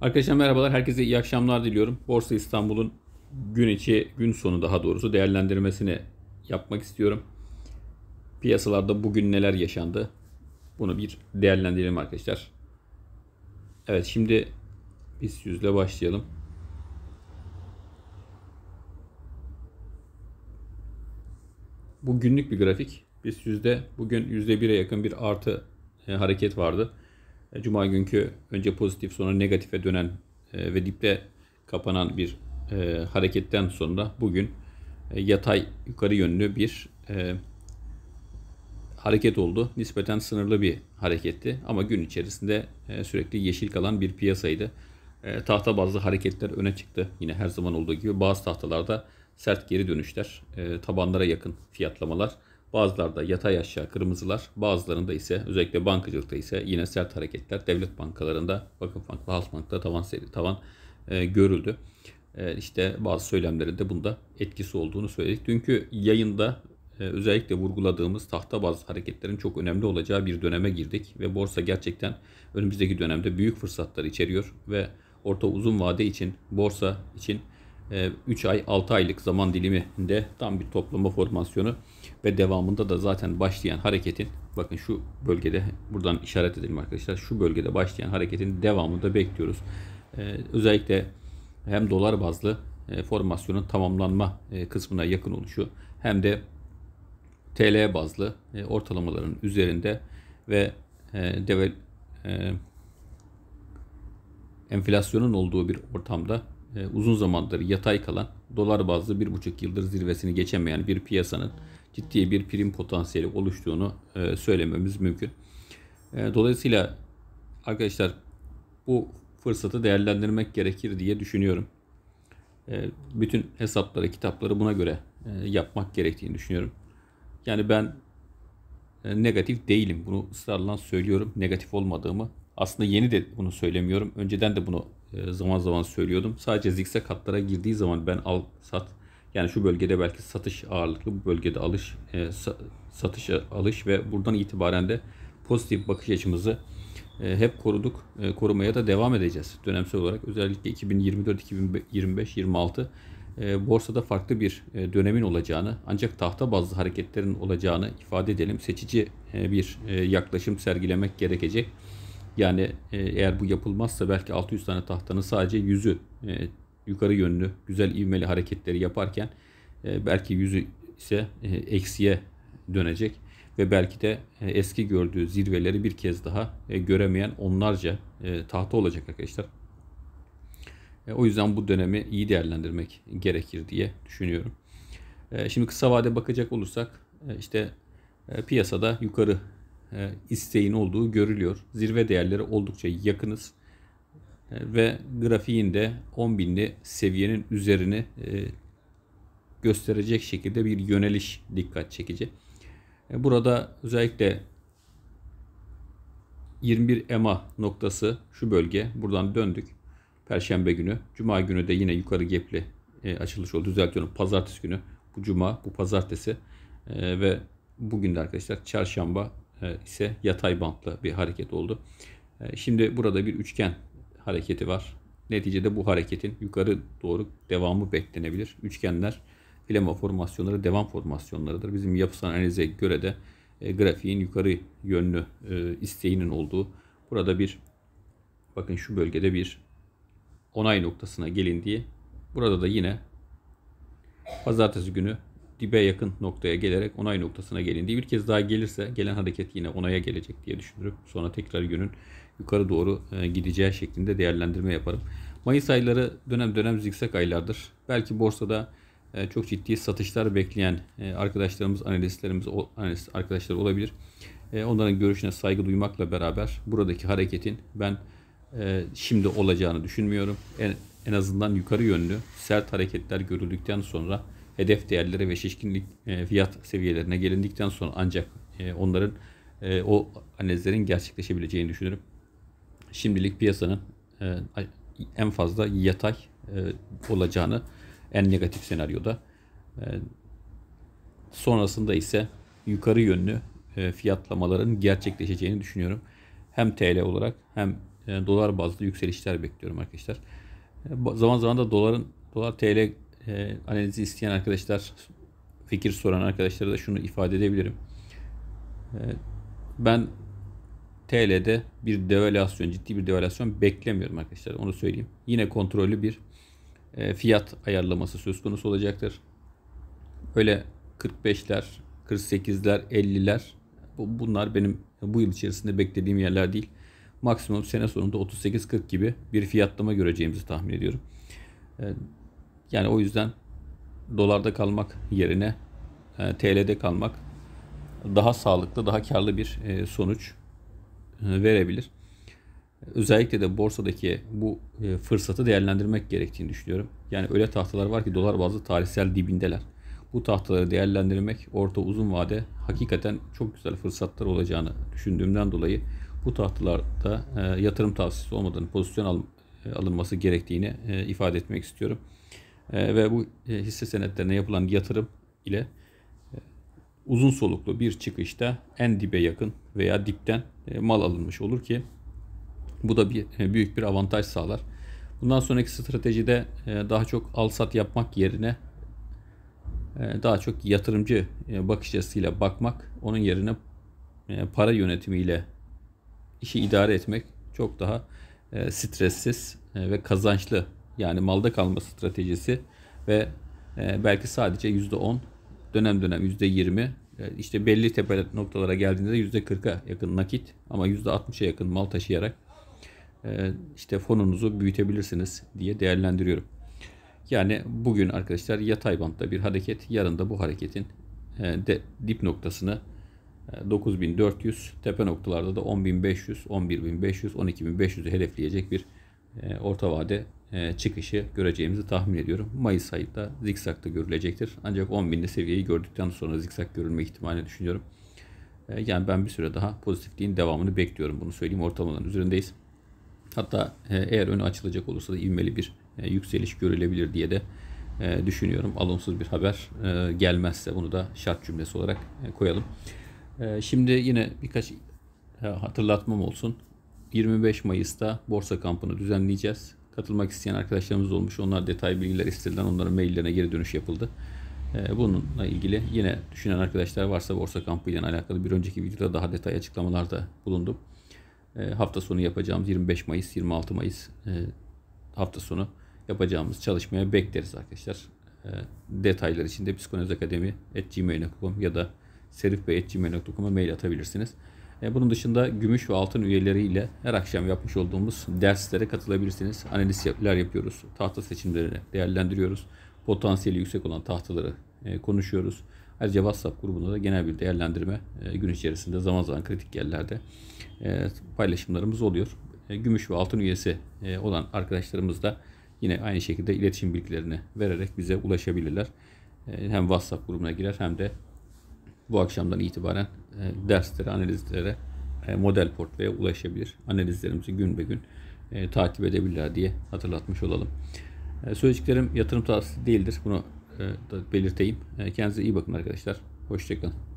Arkadaşlar merhabalar. Herkese iyi akşamlar diliyorum. Borsa İstanbul'un gün içi, gün sonu daha doğrusu değerlendirmesini yapmak istiyorum. Piyasalarda bugün neler yaşandı? Bunu bir değerlendirelim arkadaşlar. Evet şimdi biz yüzle başlayalım. Bu günlük bir grafik. Biz yüzde bugün yüzde bire yakın bir artı e, hareket vardı. E, Cuma günkü önce pozitif sonra negatife dönen e, ve dipte kapanan bir e, hareketten sonra bugün yatay yukarı yönlü bir hareket oldu. Nispeten sınırlı bir hareketti ama gün içerisinde sürekli yeşil kalan bir piyasaydı. tahta bazlı hareketler öne çıktı yine her zaman olduğu gibi. Bazı tahtalarda sert geri dönüşler, tabanlara yakın fiyatlamalar Bazılarda yatay aşağı kırmızılar, bazılarında ise özellikle bankacılıkta ise yine sert hareketler devlet bankalarında, Vakıfbank ve Halkbank'ta tavan seri tavan e, görüldü. E, işte bazı söylemlerinde bunda etkisi olduğunu söyledik. Dünkü yayında e, özellikle vurguladığımız tahta bazı hareketlerin çok önemli olacağı bir döneme girdik ve borsa gerçekten önümüzdeki dönemde büyük fırsatlar içeriyor ve orta uzun vade için borsa için 3 ee, ay 6 aylık zaman diliminde tam bir toplama formasyonu ve devamında da zaten başlayan hareketin bakın şu bölgede buradan işaret edelim arkadaşlar şu bölgede başlayan hareketin devamını da bekliyoruz. Ee, özellikle hem dolar bazlı e, formasyonun tamamlanma e, kısmına yakın oluşu hem de TL bazlı e, ortalamaların üzerinde ve e, e enflasyonun olduğu bir ortamda ee, uzun zamandır yatay kalan dolar bazlı bir buçuk yıldır zirvesini geçemeyen bir piyasanın ciddi bir prim potansiyeli oluştuğunu e, söylememiz mümkün. E, dolayısıyla arkadaşlar bu fırsatı değerlendirmek gerekir diye düşünüyorum. E, bütün hesapları, kitapları buna göre yapmak gerektiğini düşünüyorum. Yani ben negatif değilim. Bunu ısrarla söylüyorum. Negatif olmadığımı aslında yeni de bunu söylemiyorum. Önceden de bunu e, zaman zaman söylüyordum. Sadece zikzak hatlara girdiği zaman ben al sat yani şu bölgede belki satış ağırlıklı, bu bölgede alış, e, satış alış ve buradan itibaren de pozitif bakış açımızı e, hep koruduk, korumaya da devam edeceğiz dönemsel olarak. Özellikle 2024, 2025, 26 borsada farklı bir dönemin olacağını, ancak tahta bazlı hareketlerin olacağını ifade edelim. Seçici bir yaklaşım sergilemek gerekecek. Yani e, eğer bu yapılmazsa belki 600 tane tahtanın sadece yüzü e, yukarı yönlü güzel ivmeli hareketleri yaparken e, belki yüzü ise e, eksiye dönecek ve belki de e, eski gördüğü zirveleri bir kez daha e, göremeyen onlarca e, tahta olacak arkadaşlar. E, o yüzden bu dönemi iyi değerlendirmek gerekir diye düşünüyorum. E, şimdi kısa vade bakacak olursak e, işte e, piyasada yukarı e, isteğin olduğu görülüyor. Zirve değerleri oldukça yakınız e, ve grafiğin de 10 binli seviyenin üzerine e, gösterecek şekilde bir yöneliş dikkat çekici. Burada özellikle 21 EMA noktası şu bölge. Buradan döndük. Perşembe günü. Cuma günü de yine yukarı gepli açılış oldu. Düzeltiyorum. Pazartesi günü. Bu cuma, bu pazartesi ve bugün de arkadaşlar çarşamba ee, ise yatay bantlı bir hareket oldu. Ee, şimdi burada bir üçgen hareketi var. Neticede bu hareketin yukarı doğru devamı beklenebilir. Üçgenler filama formasyonları devam formasyonlarıdır. Bizim yapısal analize göre de e, grafiğin yukarı yönlü e, isteğinin olduğu. Burada bir bakın şu bölgede bir onay noktasına gelindiği. Burada da yine pazartesi günü dibe yakın noktaya gelerek onay noktasına gelindiği bir kez daha gelirse gelen hareket yine onaya gelecek diye düşünürüm. Sonra tekrar günün yukarı doğru e, gideceği şeklinde değerlendirme yaparım. Mayıs ayları dönem dönem zikzak aylardır. Belki borsada e, çok ciddi satışlar bekleyen e, arkadaşlarımız, analistlerimiz, analist arkadaşlar olabilir. Onların görüşüne saygı duymakla beraber buradaki hareketin ben şimdi olacağını düşünmüyorum. En, en azından yukarı yönlü sert hareketler görüldükten sonra hedef değerleri ve şişkinlik e, fiyat seviyelerine gelindikten sonra ancak e, onların e, o analizlerin gerçekleşebileceğini düşünüyorum. Şimdilik piyasanın e, en fazla yatay e, olacağını en negatif senaryoda. E, sonrasında ise yukarı yönlü e, fiyatlamaların gerçekleşeceğini düşünüyorum. Hem TL olarak hem e, dolar bazlı yükselişler bekliyorum arkadaşlar. E, zaman zaman da doların dolar TL e, analizi isteyen arkadaşlar, fikir soran arkadaşlara da şunu ifade edebilirim. E, ben TL'de bir devalüasyon, ciddi bir devalüasyon beklemiyorum arkadaşlar. Onu söyleyeyim. Yine kontrollü bir e, fiyat ayarlaması söz konusu olacaktır. Öyle 45'ler, 48'ler, 50'ler bunlar benim bu yıl içerisinde beklediğim yerler değil. Maksimum sene sonunda 38-40 gibi bir fiyatlama göreceğimizi tahmin ediyorum. E, yani o yüzden dolarda kalmak yerine e, TL'de kalmak daha sağlıklı, daha karlı bir e, sonuç e, verebilir. Özellikle de borsadaki bu e, fırsatı değerlendirmek gerektiğini düşünüyorum. Yani öyle tahtalar var ki dolar bazı tarihsel dibindeler. Bu tahtaları değerlendirmek orta uzun vade hakikaten çok güzel fırsatlar olacağını düşündüğümden dolayı bu tahtalarda e, yatırım tavsiyesi olmadan pozisyon al, e, alınması gerektiğini e, ifade etmek istiyorum. Ee, ve bu e, hisse senetlerine yapılan yatırım ile e, uzun soluklu bir çıkışta en dibe yakın veya dipten e, mal alınmış olur ki bu da bir büyük bir avantaj sağlar. Bundan sonraki stratejide daha çok al sat yapmak yerine daha çok yatırımcı bakış açısıyla bakmak, onun yerine para yönetimiyle işi idare etmek çok daha stressiz ve kazançlı yani malda kalma stratejisi ve e, belki sadece %10 dönem dönem %20 e, işte belli tepe noktalara geldiğinde %40'a yakın nakit ama %60'a yakın mal taşıyarak e, işte fonunuzu büyütebilirsiniz diye değerlendiriyorum. Yani bugün arkadaşlar yatay bantta bir hareket, yarın da bu hareketin de, dip noktasını 9400, tepe noktalarda da 10500, 11500, 12500'ü hedefleyecek bir orta vade e, çıkışı göreceğimizi tahmin ediyorum. Mayıs ayında zikzakta görülecektir. Ancak 10.000'de seviyeyi gördükten sonra zikzak görülme ihtimalini düşünüyorum. E, yani ben bir süre daha pozitifliğin devamını bekliyorum. Bunu söyleyeyim ortalamaların üzerindeyiz. Hatta e, eğer önü açılacak olursa da ivmeli bir yükseliş görülebilir diye de düşünüyorum. Alımsız bir haber gelmezse bunu da şart cümlesi olarak koyalım. Şimdi yine birkaç hatırlatmam olsun. 25 Mayıs'ta borsa kampını düzenleyeceğiz. Katılmak isteyen arkadaşlarımız olmuş. Onlar detay bilgiler istediler. Onların maillerine geri dönüş yapıldı. Ee, bununla ilgili yine düşünen arkadaşlar varsa borsa kampı ile alakalı bir önceki videoda daha detay açıklamalarda bulundum. Ee, hafta sonu yapacağımız 25 Mayıs, 26 Mayıs e, hafta sonu yapacağımız çalışmaya bekleriz arkadaşlar. Ee, detaylar için de psikolojikademi.gmail.com ya da serifbey.gmail.com'a mail atabilirsiniz. E, bunun dışında gümüş ve altın üyeleriyle her akşam yapmış olduğumuz derslere katılabilirsiniz. Analizler yapıyoruz. Tahta seçimlerini değerlendiriyoruz. Potansiyeli yüksek olan tahtaları e, konuşuyoruz. Ayrıca WhatsApp grubunda da genel bir değerlendirme e, gün içerisinde zaman zaman kritik yerlerde paylaşımlarımız oluyor. Gümüş ve altın üyesi olan arkadaşlarımız da yine aynı şekilde iletişim bilgilerini vererek bize ulaşabilirler. Hem WhatsApp grubuna girer hem de bu akşamdan itibaren e, derslere, analizlere, e, model portföye ulaşabilir. Analizlerimizi gün be gün e, takip edebilirler diye hatırlatmış olalım. Söyleyeceklerim yatırım tavsiyesi değildir. Bunu da belirteyim. Kendinize iyi bakın arkadaşlar. Hoşçakalın.